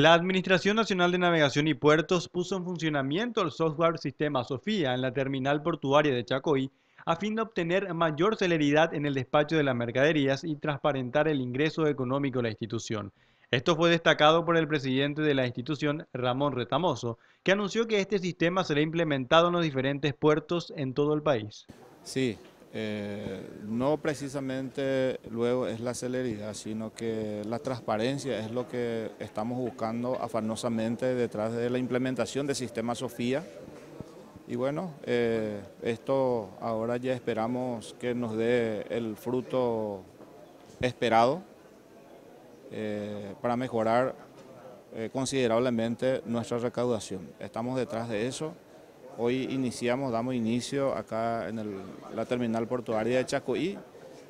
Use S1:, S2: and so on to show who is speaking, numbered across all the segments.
S1: La Administración Nacional de Navegación y Puertos puso en funcionamiento el software Sistema Sofía en la terminal portuaria de Chacoí, a fin de obtener mayor celeridad en el despacho de las mercaderías y transparentar el ingreso económico de la institución. Esto fue destacado por el presidente de la institución, Ramón Retamoso, que anunció que este sistema será implementado en los diferentes puertos en todo el país. Sí, eh, no
S2: precisamente luego
S1: es la celeridad, sino
S2: que la transparencia es lo que estamos buscando afanosamente detrás de la implementación del sistema Sofía. Y bueno, eh, esto ahora ya esperamos que nos dé el fruto esperado eh, para mejorar considerablemente nuestra recaudación. Estamos detrás de eso. Hoy iniciamos, damos inicio acá en la terminal portuaria de Chacoí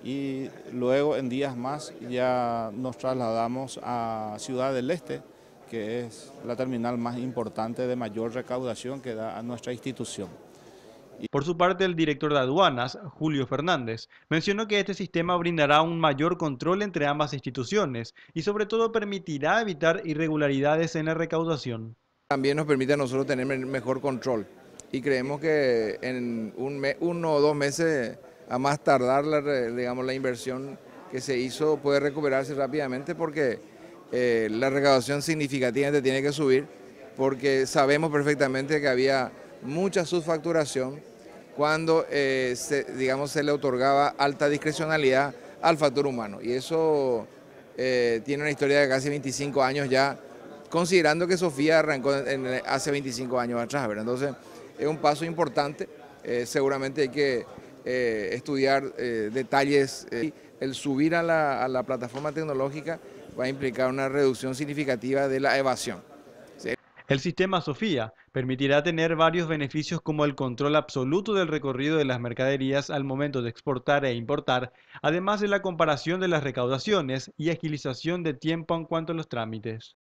S2: y luego en días más ya nos trasladamos a Ciudad del Este, que es la terminal más importante
S1: de mayor recaudación que da a nuestra institución. Por su parte, el director de aduanas, Julio Fernández, mencionó que este sistema brindará un mayor control entre ambas instituciones y sobre todo permitirá evitar irregularidades en la recaudación. También nos permite a nosotros tener mejor control y creemos que en un uno o
S3: dos meses a más tardar la, digamos, la inversión que se hizo puede recuperarse rápidamente porque eh, la recaudación significativamente tiene que subir porque sabemos perfectamente que había mucha subfacturación cuando eh, se, digamos, se le otorgaba alta discrecionalidad al factor humano y eso eh, tiene una historia de casi 25 años ya considerando que Sofía arrancó hace 25 años atrás, Entonces, es un paso importante. Eh, seguramente hay que eh, estudiar eh, detalles. el subir a la, plataforma tecnológica va a implicar una reducción significativa de la evasión.
S1: El sistema Sofía permitirá tener varios beneficios como el control absoluto del recorrido de las mercaderías al momento de exportar e importar, además de la comparación de las recaudaciones y agilización de tiempo en cuanto a los trámites.